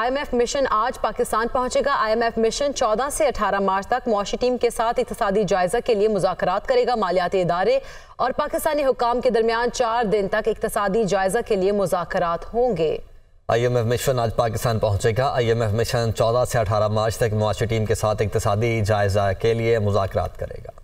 IMF mission आज पाकिस्तान पहुंचेगा IMF mission 14 से 18 मार्च तक मुआशी टीम के साथ इकतदी जायजा के लिए मुजात करेगा मालियाती इदारे और पाकिस्तानी हुकाम के दरमियान चार दिन तक इकतदी जायजा के लिए मुजात होंगे आईएमएफ मिशन आज पाकिस्तान पहुंचेगा आईएमएफ मिशन 14 से 18 मार्च तक मुआशी टीम के साथ इकतदी जायजा के लिए मुजाकर करेगा